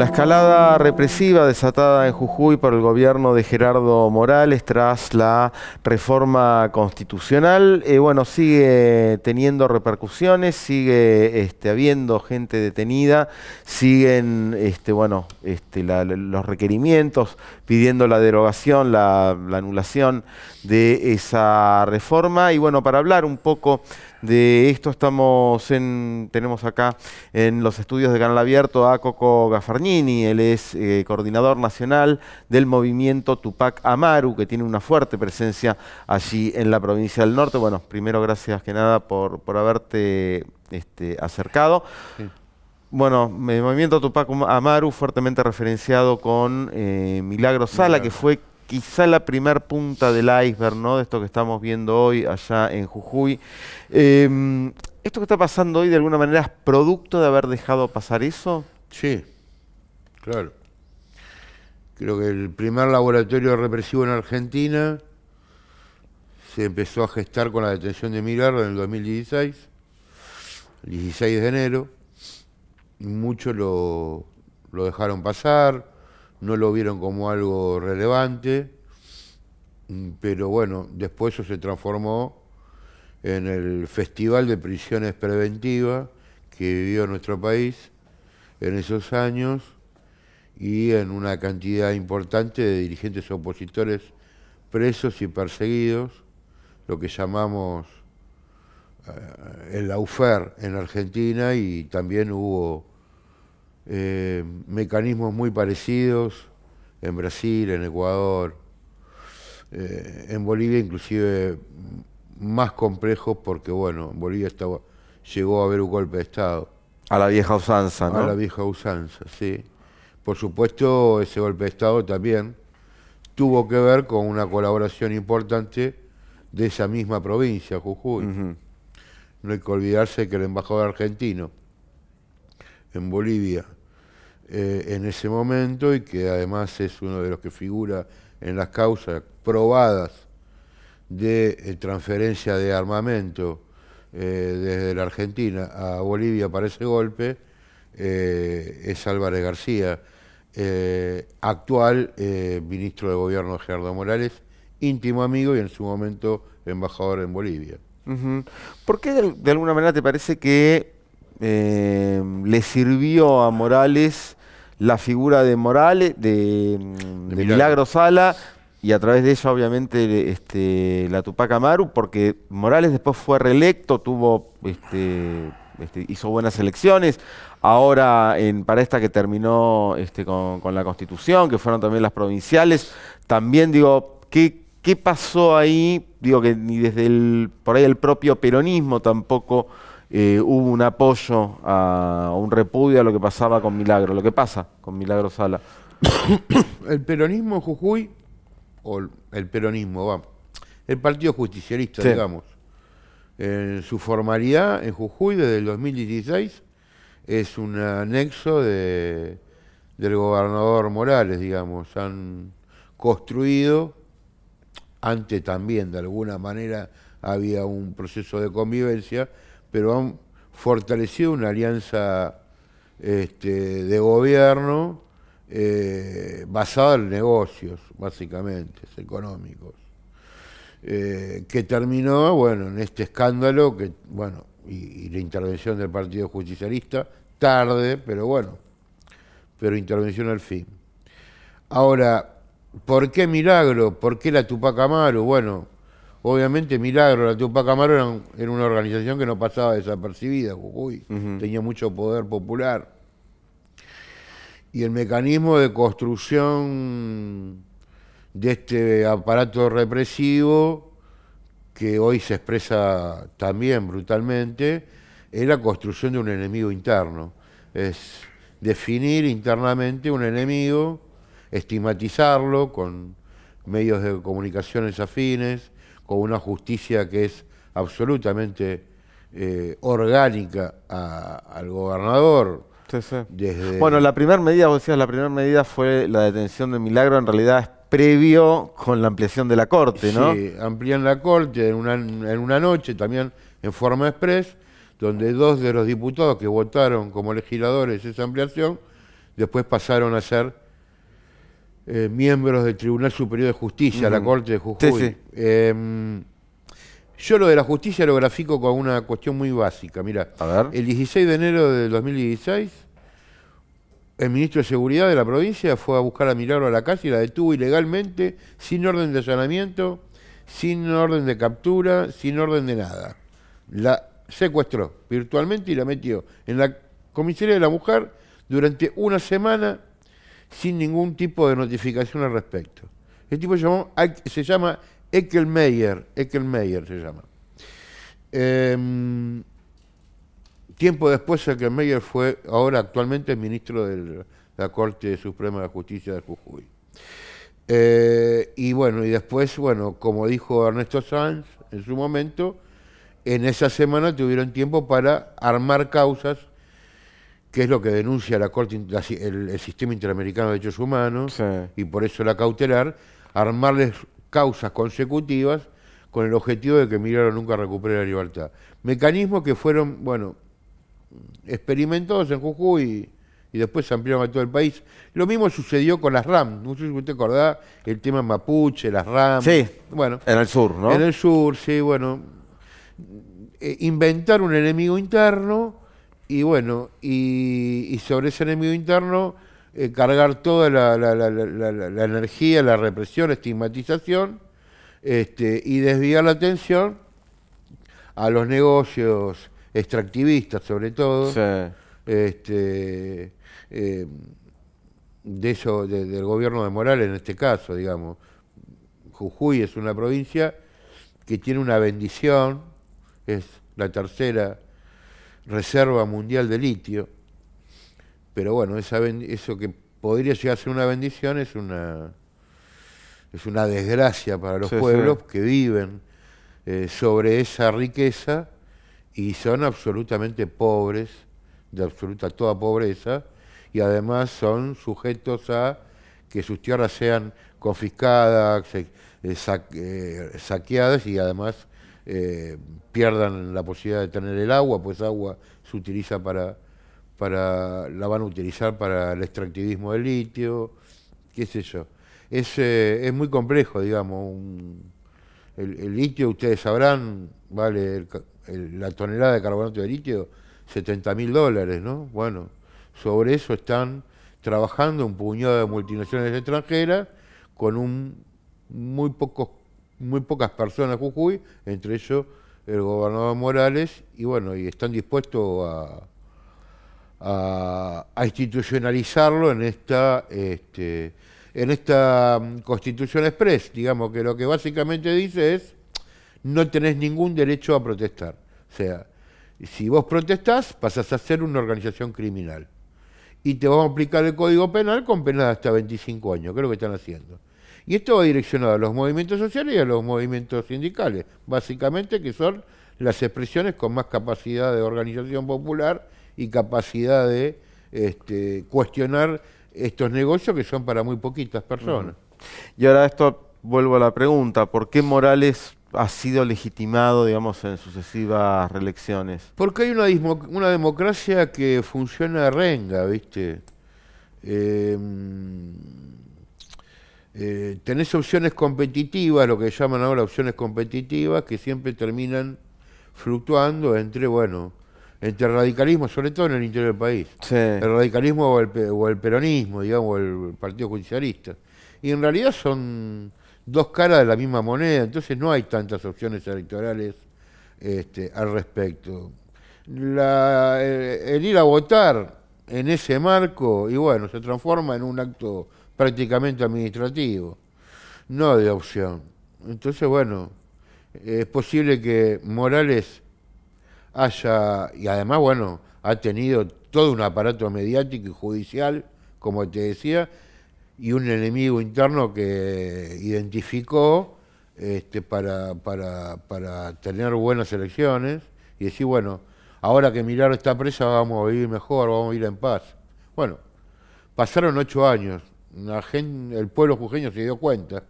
La escalada represiva desatada en Jujuy por el gobierno de Gerardo Morales tras la reforma constitucional, eh, bueno, sigue teniendo repercusiones, sigue este, habiendo gente detenida, siguen, este, bueno, este, los requerimientos pidiendo la derogación, la, la anulación de esa reforma y bueno, para hablar un poco de esto estamos en, tenemos acá en los estudios de Canal Abierto a Coco Gafarnini, él es eh, coordinador nacional del movimiento Tupac Amaru, que tiene una fuerte presencia allí en la provincia del norte. Bueno, primero gracias que nada por, por haberte este, acercado. Bueno, el movimiento Tupac Amaru fuertemente referenciado con eh, Milagro Sala, que fue quizá la primer punta del iceberg, ¿no? De esto que estamos viendo hoy allá en Jujuy. Em, ¿Esto que está pasando hoy de alguna manera es producto de haber dejado pasar eso? Sí, claro. Creo que el primer laboratorio represivo en Argentina se empezó a gestar con la detención de Mirardo en el 2016, el 16 de enero. Muchos lo, lo dejaron pasar no lo vieron como algo relevante, mm, pero bueno, después eso se transformó en el Festival de Prisiones Preventivas que vivió nuestro país en esos años y en una cantidad importante de dirigentes opositores presos y perseguidos, lo que llamamos eh, el AUFER en Argentina y también hubo eh, mecanismos muy parecidos en Brasil, en Ecuador, eh, en Bolivia inclusive más complejos porque, bueno, en Bolivia estaba, llegó a haber un golpe de Estado. A la vieja usanza, ¿no? A la vieja usanza, sí. Por supuesto, ese golpe de Estado también tuvo que ver con una colaboración importante de esa misma provincia, Jujuy. No hay que olvidarse que el embajador argentino en Bolivia, eh, en ese momento y que además es uno de los que figura en las causas probadas de eh, transferencia de armamento eh, desde la Argentina a Bolivia para ese golpe, es Álvarez García, actual ministro de Gobierno Gerardo Morales, íntimo amigo y en su momento embajador en Bolivia. ¿Por qué de, alguna manera te parece que le sirvió a Morales la figura de Morales, de, Milagro. Sala, y a través de ella, obviamente, este, la Tupac Amaru, porque Morales después fue reelecto, tuvo, este, este, hizo buenas elecciones. Ahora, en, para esta que terminó con, la Constitución, que fueron también las provinciales, también digo, ¿qué, ¿qué pasó ahí? Digo que ni desde el, por ahí el propio peronismo tampoco eh, hubo un apoyo a, un repudio a lo que pasaba con Milagro, lo que pasa con Milagro Sala. el peronismo en Jujuy, o el peronismo, va, el Partido Justicialista, digamos, en su formalidad en Jujuy desde el 2016 es un anexo de, del gobernador Morales, digamos. Han construido, antes también de alguna manera había un proceso de convivencia, pero han fortalecido una alianza este, de gobierno eh, basada en negocios, básicamente, económicos, eh, que terminó, bueno, en este escándalo, que, bueno, y, la intervención del Partido Justicialista, tarde, pero bueno, pero intervención al fin. Ahora, ¿por qué Milagro? ¿Por qué la Tupac Amaru? Bueno, Obviamente, Milagro, la Tupac Amaro era una organización que no pasaba desapercibida, tenía mucho poder popular. Y el mecanismo de construcción de este aparato represivo, que hoy se expresa también brutalmente, era la construcción de un enemigo interno. Es definir internamente un enemigo, estigmatizarlo con medios de comunicaciones afines, con una justicia que es absolutamente eh, orgánica al gobernador. bueno, la primera medida, vos decías, la primera medida fue la detención de Milagro, en realidad es previo con la ampliación de la corte, ¿no? Sí, amplían la corte en una, en una noche, también en forma express, donde dos de los diputados que votaron como legisladores esa ampliación, después pasaron a ser eh, miembros del Tribunal Superior de Justicia, la Corte de Jujuy. Em, yo lo de la justicia lo grafico con una cuestión muy básica. Mira, el 16 de enero de 2016, el ministro de Seguridad de la provincia fue a buscar a Milagro a la casa y la detuvo ilegalmente, sin orden de allanamiento, sin orden de captura, sin orden de nada. La secuestró virtualmente y la metió en la comisaría de la mujer durante una semana sin ningún tipo de notificación al respecto. El tipo se, llama Eckelmeyer, Eckelmeyer se llama. Em, tiempo después Eckelmeyer fue ahora actualmente ministro de la Corte Suprema de Justicia de Jujuy. Eh, y bueno, y después, bueno, como dijo Ernesto Sanz en su momento, en esa semana tuvieron tiempo para armar causas que es lo que denuncia la Corte, el, Sistema Interamericano de Derechos Humanos, y por eso la cautelar, armarles causas consecutivas con el objetivo de que migraron nunca recupere la libertad. Mecanismos que fueron, bueno, experimentados en Jujuy y, después se ampliaron a todo el país. Lo mismo sucedió con las RAM, no sé si usted acordá, el tema mapuche, las RAM. bueno, en el sur, ¿no? En el sur, sí, bueno. Eh, inventar un enemigo interno y bueno, y, sobre ese enemigo interno eh, cargar toda la, la, la, la, energía, la represión, estigmatización, este, y desviar la atención a los negocios extractivistas sobre todo, este, eh, de eso, del gobierno de Morales en este caso, digamos. Jujuy es una provincia que tiene una bendición, es la tercera Reserva Mundial de Litio, pero bueno, esa, eso que podría llegar a ser una bendición es una, es una desgracia para los pueblos que viven eh, sobre esa riqueza y son absolutamente pobres, de absoluta toda pobreza, y además son sujetos a que sus tierras sean confiscadas, eh, eh, saqueadas y además eh, pierdan la posibilidad de tener el agua, pues agua se utiliza para, para la van a utilizar para el extractivismo del litio, qué sé yo. Es, eh, es muy complejo, digamos. el, litio, ustedes sabrán, vale la tonelada de carbonato de litio 70 mil dólares, ¿no? Bueno, sobre eso están trabajando un puñado de multinacionales extranjeras con un muy pocos muy pocas personas Jujuy, entre ellos el gobernador Morales, y bueno, y están dispuestos a, institucionalizarlo en esta, este, en esta mm, Constitución Express, digamos, que lo que básicamente dice es no tenés ningún derecho a protestar. O sea, si vos protestás, pasas a ser una organización criminal. Y te van a aplicar el Código Penal con penas de hasta 25 años, que es lo que están haciendo. Y esto va direccionado a los movimientos sociales y a los movimientos sindicales, básicamente que son las expresiones con más capacidad de organización popular y capacidad de este, cuestionar estos negocios que son para muy poquitas personas. Y ahora esto vuelvo a la pregunta, ¿por qué Morales ha sido legitimado, digamos, en sucesivas reelecciones? Porque hay una, democracia que funciona a renga, ¿viste? Em, eh, tenés opciones competitivas, lo que llaman ahora opciones competitivas, que siempre terminan fluctuando entre, bueno, entre el radicalismo, sobre todo en el interior del país, el radicalismo o el, peronismo, digamos, o el Partido Judicialista. Y en realidad son dos caras de la misma moneda, entonces no hay tantas opciones electorales este, al respecto. Eh, el ir a votar en ese marco, y bueno, se transforma en un acto prácticamente administrativo, no de opción. Entonces, bueno, es posible que Morales haya, y además, bueno, ha tenido todo un aparato mediático y judicial, como te decía, y un enemigo interno que identificó este, para, tener buenas elecciones y decir, bueno, ahora que Mirar esta presa vamos a vivir mejor, vamos a vivir en paz. Bueno, pasaron ocho años, el pueblo jujeño se dio cuenta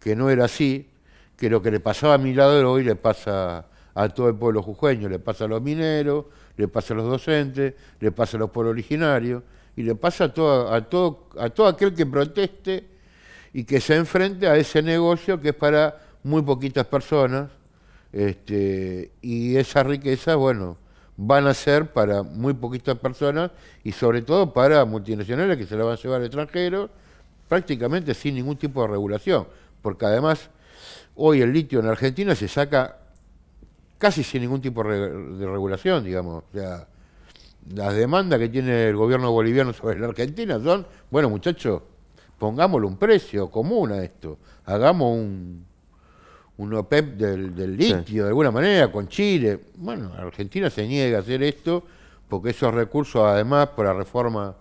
que no era así, que lo que le pasaba a lado hoy le pasa a todo el pueblo jujeño, le pasa a los mineros, le pasa a los docentes, le pasa a los pueblos originarios y le pasa a todo, a todo, a todo aquel que proteste y que se enfrente a ese negocio que es para muy poquitas personas este, y esa riqueza, bueno, van a ser para muy poquitas personas y sobre todo para multinacionales que se la van a llevar al extranjero prácticamente sin ningún tipo de regulación, porque además hoy el litio en Argentina se saca casi sin ningún tipo de regulación, digamos. O las demandas que tiene el gobierno boliviano sobre la Argentina son, bueno muchachos, pongámosle un precio común a esto, hagamos un, un OPEP del, litio, de alguna manera, con Chile. Bueno, Argentina se niega a hacer esto porque esos recursos, además, por la reforma,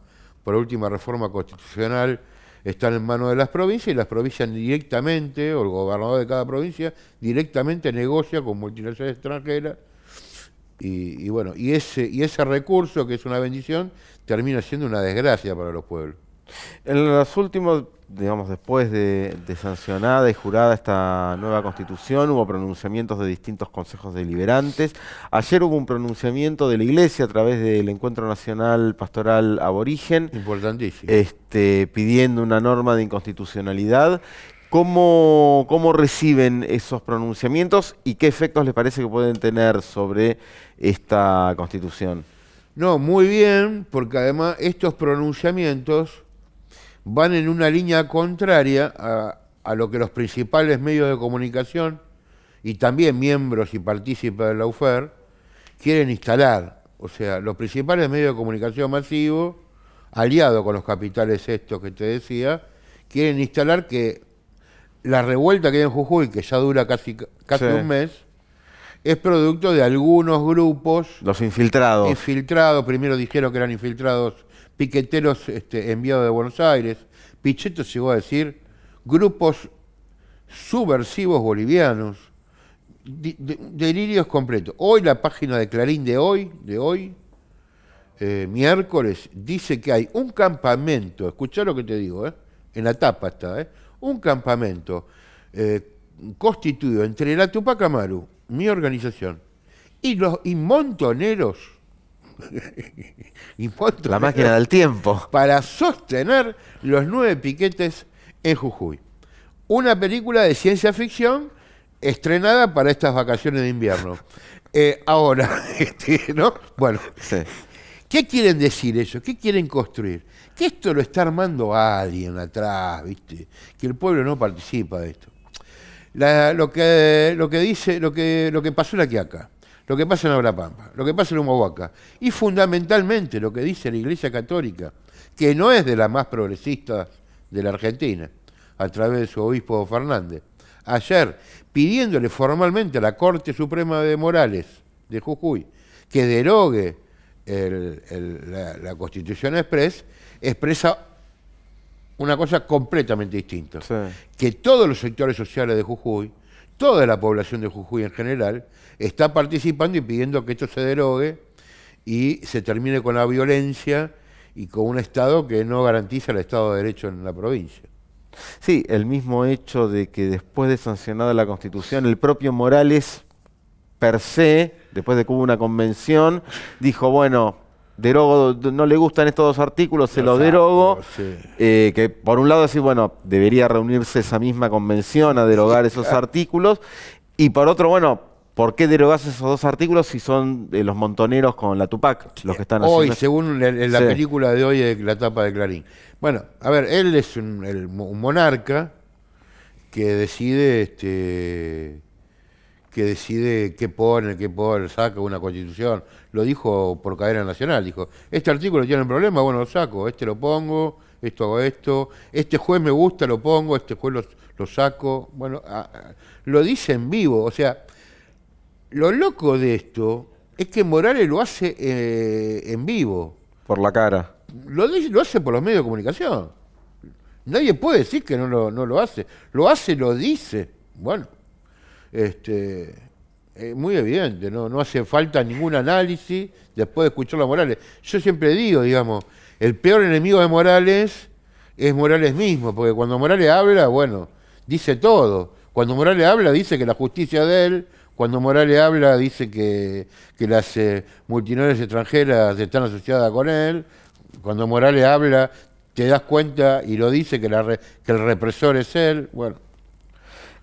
por última reforma constitucional, están en manos de las provincias y las provincias directamente, o el gobernador de cada provincia, directamente negocia con multinacionales extranjeras. Y, y bueno, y ese, y ese recurso, que es una bendición, termina siendo una desgracia para los pueblos. En los últimos digamos, después de, sancionada y jurada esta nueva constitución, hubo pronunciamientos de distintos consejos deliberantes. Ayer hubo un pronunciamiento de la Iglesia a través del Encuentro Nacional Pastoral Aborigen. Importantísimo. Este, pidiendo una norma de inconstitucionalidad. ¿Cómo, ¿Cómo reciben esos pronunciamientos y qué efectos les parece que pueden tener sobre esta constitución? No, muy bien, porque además estos pronunciamientos van en una línea contraria a, lo que los principales medios de comunicación y también miembros y partícipes de la UFER quieren instalar. O sea, los principales medios de comunicación masivos, aliados con los capitales estos que te decía, quieren instalar que la revuelta que hay en Jujuy, que ya dura casi, casi un mes, es producto de algunos grupos. Los infiltrados. Infiltrados, primero dijeron que eran infiltrados piqueteros este, enviados de Buenos Aires. Pichetto llegó a decir grupos subversivos bolivianos, delirios completos. Hoy la página de Clarín de hoy, de hoy, eh, miércoles, dice que hay un campamento, Escucha lo que te digo, eh, en la tapa está, eh, un campamento constituido entre la Tupac Amaru, mi organización, y, los, y montoneros La máquina del tiempo. Para sostener los nueve piquetes en Jujuy. Una película de ciencia ficción estrenada para estas vacaciones de invierno. Eh, ahora, este, ¿no? Bueno, ¿qué quieren decir eso? ¿Qué quieren construir? Que esto lo está armando alguien atrás, ¿viste? Que el pueblo no participa de esto. lo, que, lo que dice, lo que, que pasó en acá lo que pasa en Abrapampa, lo que pasa en Humahuaca, y fundamentalmente lo que dice la Iglesia Católica, que no es de las más progresistas de la Argentina, a través de su obispo Fernández, ayer pidiéndole formalmente a la Corte Suprema de Morales de Jujuy que derogue la, Constitución Express, expresa una cosa completamente distinta, que todos los sectores sociales de Jujuy, toda la población de Jujuy en general, está participando y pidiendo que esto se derogue y se termine con la violencia y con un Estado que no garantiza el Estado de Derecho en la provincia. Sí, el mismo hecho de que después de sancionada la Constitución, el propio Morales per se, después de que hubo una convención, dijo, bueno, derogo, no le gustan estos dos artículos, se los derogo. Eh, que por un lado decir, bueno, debería reunirse esa misma convención a derogar esos artículos. Y por otro, bueno, ¿por qué derogás esos dos artículos si son los montoneros con la Tupac los que están haciendo? Hoy, según la, película de hoy, la tapa de Clarín. Bueno, a ver, él es un, un monarca que decide este, que decide qué pone, qué pone, saca una constitución. Lo dijo por cadena nacional, dijo, este artículo tiene un problema, bueno, lo saco, este lo pongo, esto hago esto, este juez me gusta, lo pongo, este juez lo, saco. Bueno, lo dice en vivo, o sea, lo loco de esto es que Morales lo hace eh, en vivo. Por la cara. Lo, lo hace por los medios de comunicación. Nadie puede decir que no no lo hace. Lo hace, lo dice. Bueno este, eh, muy evidente, ¿no? no hace falta ningún análisis después de escuchar a Morales. Yo siempre digo, digamos, el peor enemigo de Morales es Morales mismo, porque cuando Morales habla, bueno, dice todo. Cuando Morales habla, dice que la justicia de él, cuando Morales habla, dice que, las eh, multinacionales extranjeras están asociadas con él, cuando Morales habla, te das cuenta y lo dice que, que el represor es él, bueno.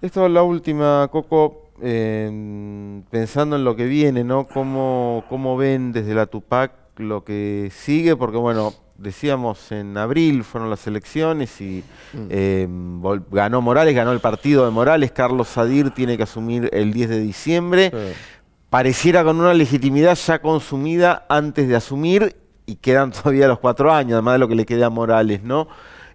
Esto es la última, Coco, pensando en lo que viene, ¿no? ¿Cómo, ¿Cómo ven desde la Tupac lo que sigue? Porque, bueno, decíamos en abril fueron las elecciones y mm. em, ganó Morales, ganó el partido de Morales, Carlos Sadir tiene que asumir el 10 de diciembre, pareciera con una legitimidad ya consumida antes de asumir y quedan todavía los cuatro años, además de lo que le queda a Morales, ¿no?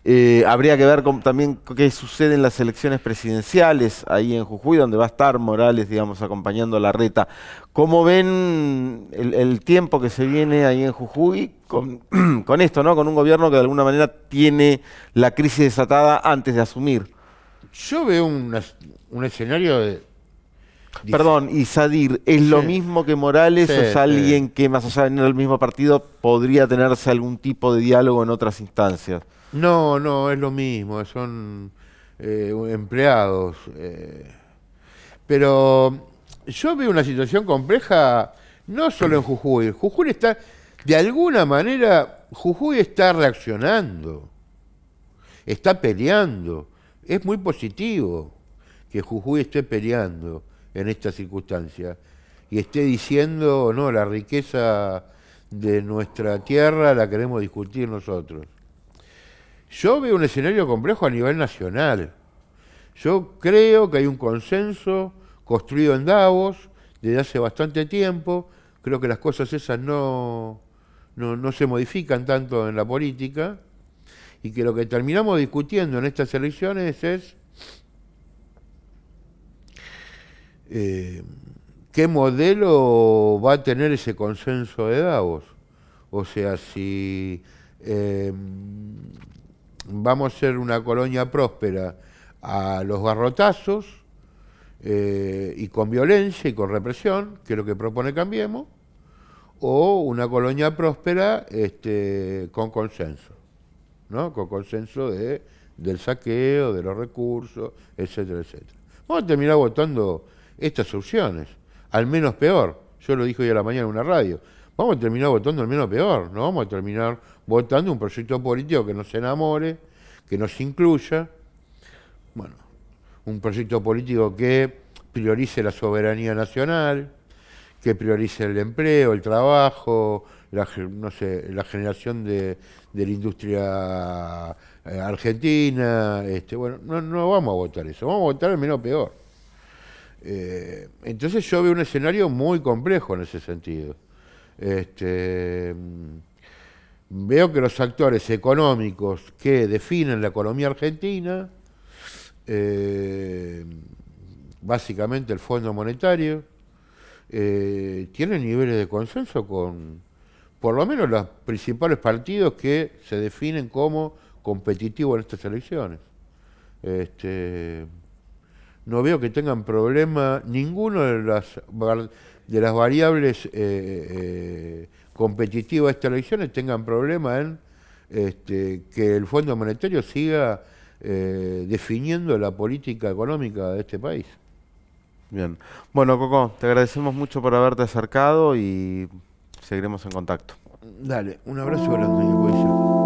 Eh, habría que ver también qué sucede en las elecciones presidenciales ahí en Jujuy, donde va a estar Morales, digamos, acompañando a la reta. ¿Cómo ven el, tiempo que se viene ahí en Jujuy con, esto, ¿no? Con un gobierno que de alguna manera tiene la crisis desatada antes de asumir. Yo veo un escenario de Perdón, y ¿es lo mismo que Morales o es alguien que más allá de el mismo partido podría tenerse algún tipo de diálogo en otras instancias? No, no, es lo mismo, son eh, empleados. Eh. Pero yo veo una situación compleja no solo en Jujuy, Jujuy está, de alguna manera, Jujuy está reaccionando, está peleando, es muy positivo que Jujuy esté peleando en estas circunstancias y esté diciendo, no, la riqueza de nuestra tierra la queremos discutir nosotros. Yo veo un escenario complejo a nivel nacional. Yo creo que hay un consenso construido en Davos desde hace bastante tiempo. Creo que las cosas esas no, no, no se modifican tanto en la política y que lo que terminamos discutiendo en estas elecciones es Eh, ¿qué modelo va a tener ese consenso de Davos? O sea, si eh, vamos a ser una colonia próspera a los garrotazos eh, y con violencia y con represión, que es lo que propone Cambiemos, o una colonia próspera este, con consenso, ¿no? con consenso de, del saqueo, de los recursos, etcétera, etcétera. Vamos a terminar votando estas opciones, al menos peor. Yo lo dije hoy a la mañana en una radio. Vamos a terminar votando al menos peor, no vamos a terminar votando un proyecto político que nos enamore, que nos incluya. Bueno, un proyecto político que priorice la soberanía nacional, que priorice el empleo, el trabajo, la, no sé, la generación de, la industria eh, argentina. Este, bueno, no vamos a votar eso, vamos a votar al menos peor. Eh, entonces yo veo un escenario muy complejo en ese sentido. Este, mm, veo que los actores económicos que definen la economía argentina, eh, básicamente el Fondo Monetario, eh, tienen niveles de consenso con por lo menos los principales partidos que se definen como competitivos en estas elecciones. Este, no veo que tengan problema ninguno de las, de las variables eh, eh, competitivas de estas elecciones tengan problema en este, que el Fondo Monetario siga eh, definiendo la política económica de este país. Bien. Bueno, Coco, te agradecemos mucho por haberte acercado y seguiremos en contacto. Dale, un abrazo grande,